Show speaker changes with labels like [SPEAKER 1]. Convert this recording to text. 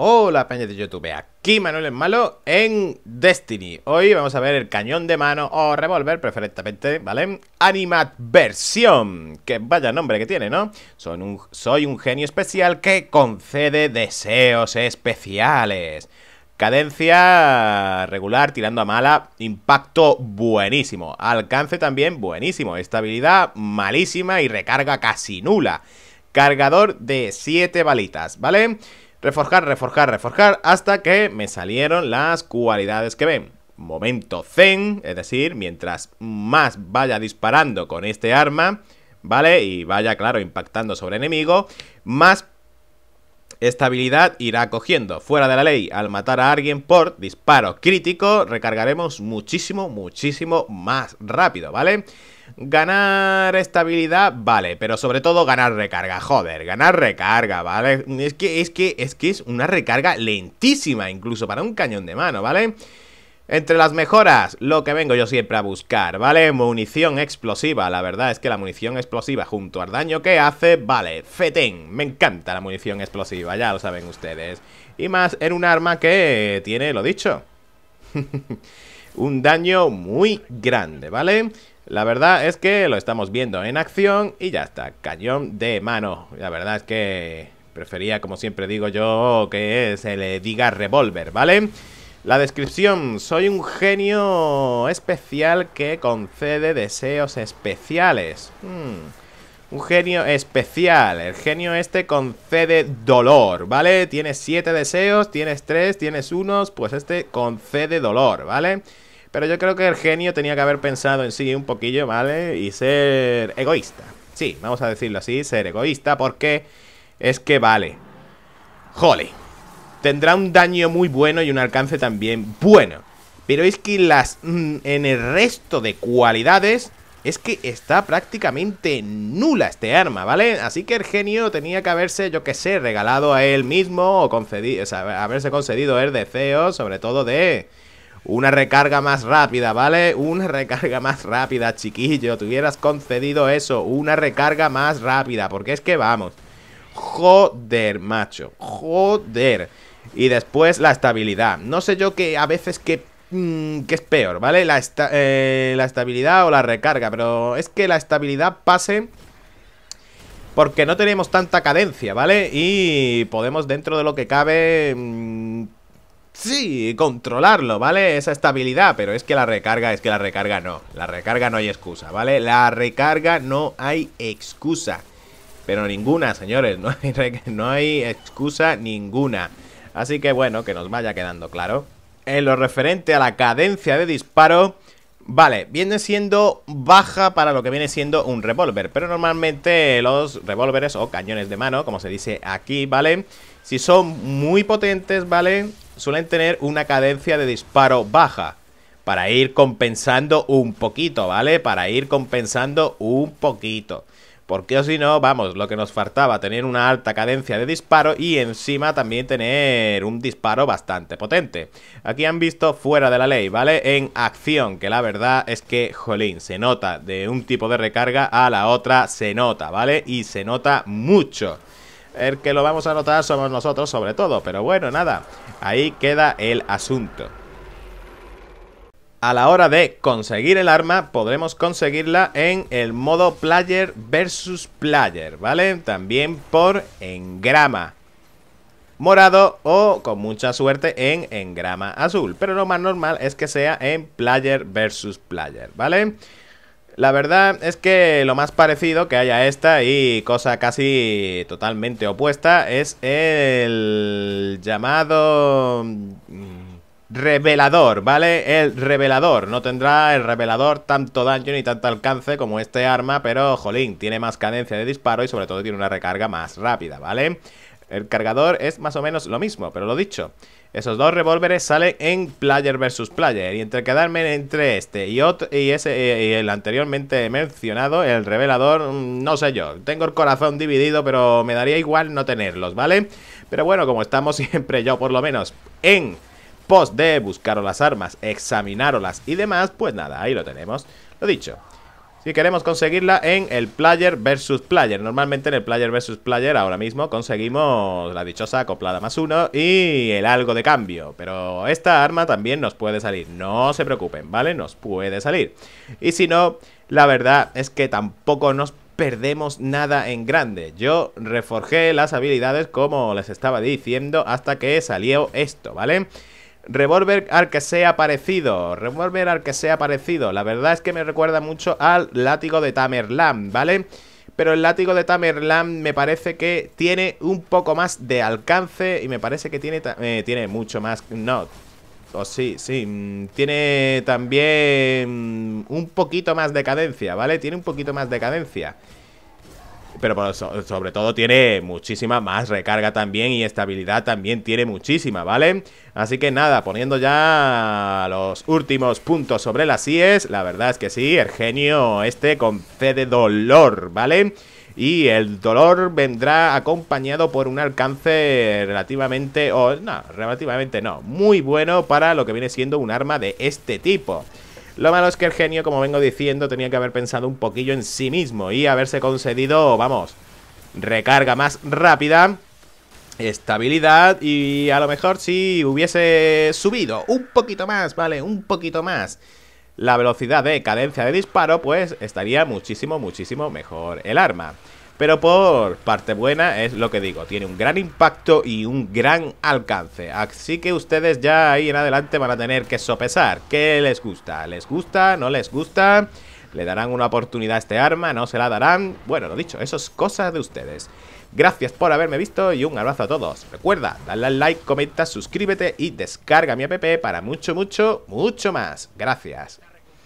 [SPEAKER 1] Hola peña de YouTube, aquí Manuel el Malo en Destiny Hoy vamos a ver el cañón de mano o revólver preferentemente, ¿vale? Versión que vaya nombre que tiene, ¿no? soy un genio especial que concede deseos especiales Cadencia regular, tirando a mala, impacto buenísimo Alcance también buenísimo, estabilidad malísima y recarga casi nula Cargador de 7 balitas, ¿vale? vale reforjar, reforjar, reforjar, hasta que me salieron las cualidades que ven. Momento zen, es decir, mientras más vaya disparando con este arma, ¿vale? Y vaya, claro, impactando sobre enemigo, más estabilidad irá cogiendo. Fuera de la ley, al matar a alguien por disparo crítico, recargaremos muchísimo, muchísimo más rápido, ¿vale? Ganar estabilidad, vale, pero sobre todo ganar recarga, joder, ganar recarga, ¿vale? Es que es que es que es una recarga lentísima incluso para un cañón de mano, ¿vale? vale entre las mejoras, lo que vengo yo siempre a buscar, ¿vale? Munición explosiva, la verdad es que la munición explosiva junto al daño que hace, vale, fetén, me encanta la munición explosiva, ya lo saben ustedes. Y más en un arma que tiene, lo dicho, un daño muy grande, ¿vale? La verdad es que lo estamos viendo en acción y ya está, cañón de mano, la verdad es que prefería, como siempre digo yo, que se le diga revólver, ¿vale? vale la descripción, soy un genio especial que concede deseos especiales. Hmm. Un genio especial, el genio este concede dolor, ¿vale? Tienes siete deseos, tienes tres, tienes unos, pues este concede dolor, ¿vale? Pero yo creo que el genio tenía que haber pensado en sí un poquillo, ¿vale? Y ser egoísta. Sí, vamos a decirlo así, ser egoísta, porque es que vale. Jolly tendrá un daño muy bueno y un alcance también bueno. Pero es que las mm, en el resto de cualidades es que está prácticamente nula este arma, ¿vale? Así que el genio tenía que haberse, yo qué sé, regalado a él mismo o, concedido, o sea, haberse concedido el deseo, sobre todo de una recarga más rápida, ¿vale? Una recarga más rápida, chiquillo, te hubieras concedido eso, una recarga más rápida, porque es que vamos. Joder, macho, joder. Y después la estabilidad. No sé yo que a veces que mm, que es peor, ¿vale? La, eh, la, estabilidad o la recarga, pero es que la estabilidad pase porque no tenemos tanta cadencia, ¿vale? Y podemos dentro de lo que cabe... Mm, sí, controlarlo, ¿vale? Esa estabilidad, pero es que la recarga, es que la recarga no. La recarga no hay excusa, ¿vale? La recarga no hay excusa. Pero ninguna, señores, no hay, no hay excusa ninguna. Así que bueno, que nos vaya quedando claro. En lo referente a la cadencia de disparo, Vale, viene siendo baja para lo que viene siendo un revólver, pero normalmente los revólveres o cañones de mano, como se dice aquí, ¿vale? Si son muy potentes, ¿vale? Suelen tener una cadencia de disparo baja para ir compensando un poquito, ¿vale? Para ir compensando un poquito. Porque si no, vamos, lo que nos faltaba, tener una alta cadencia de disparo y encima también tener un disparo bastante potente. Aquí han visto fuera de la ley, ¿vale? En acción, que la verdad es que, jolín, se nota de un tipo de recarga a la otra, se nota, ¿vale? Y se nota mucho. El que lo vamos a notar somos nosotros sobre todo, pero bueno, nada, ahí queda el asunto a la hora de conseguir el arma, podremos conseguirla en el modo player versus player, ¿vale? También por engrama morado o con mucha suerte en engrama azul. Pero lo más normal es que sea en player versus player, ¿vale? La verdad es que lo más parecido que haya esta y cosa casi totalmente opuesta es el llamado revelador, ¿vale? El revelador. No tendrá el revelador tanto daño ni tanto alcance como este arma, pero, jolín, tiene más cadencia de disparo y sobre todo tiene una recarga más rápida, ¿vale? El cargador es más o menos lo mismo, pero lo dicho. Esos dos revólveres salen en player versus player. Y entre quedarme entre este y, otro, y, ese, eh, y el anteriormente mencionado, el revelador, mm, no sé yo. Tengo el corazón dividido, pero me daría igual no tenerlos, ¿vale? Pero bueno, como estamos siempre, yo por lo menos, en post de buscar las armas, examinarlas y demás, pues nada, ahí lo tenemos. Lo dicho, si queremos conseguirla en el player versus player. Normalmente en el player versus player ahora mismo conseguimos la dichosa acoplada más uno y el algo de cambio. Pero esta arma también nos puede salir. No se preocupen, ¿vale? Nos puede salir. Y si no, la verdad es que tampoco nos perdemos nada en grande. Yo reforjé las habilidades como les estaba diciendo hasta que salió esto, ¿vale? vale Revolver al que sea parecido. Revolver al que sea parecido. La verdad es que me recuerda mucho al látigo de Tamerlan, ¿vale? Pero el látigo de Tamerlan me parece que tiene un poco más de alcance y me parece que tiene, eh, tiene mucho más... No, o sí, sí. Mm, tiene también un poquito más de cadencia, ¿vale? Tiene un poquito más de cadencia pero sobre todo tiene muchísima más recarga también y estabilidad también tiene muchísima, ¿vale? Así que nada, poniendo ya los últimos puntos sobre las IES, la verdad es que sí, el genio este concede dolor, ¿vale? Y el dolor vendrá acompañado por un alcance relativamente, o no, relativamente no, muy bueno para lo que viene siendo un arma de este tipo. Lo malo es que el genio, como vengo diciendo, tenía que haber pensado un poquillo en sí mismo y haberse concedido, vamos, recarga más rápida, estabilidad y a lo mejor si hubiese subido un poquito más, ¿vale? Un poquito más la velocidad de cadencia de disparo, pues estaría muchísimo, muchísimo mejor el arma. Pero por parte buena es lo que digo, tiene un gran impacto y un gran alcance. Así que ustedes ya ahí en adelante van a tener que sopesar. ¿Qué les gusta? ¿Les gusta? ¿No les gusta? ¿Le darán una oportunidad a este arma? ¿No se la darán? Bueno, lo dicho, eso es cosa de ustedes. Gracias por haberme visto y un abrazo a todos. Recuerda, dale al like, comenta, suscríbete y descarga mi app para mucho, mucho, mucho más. Gracias.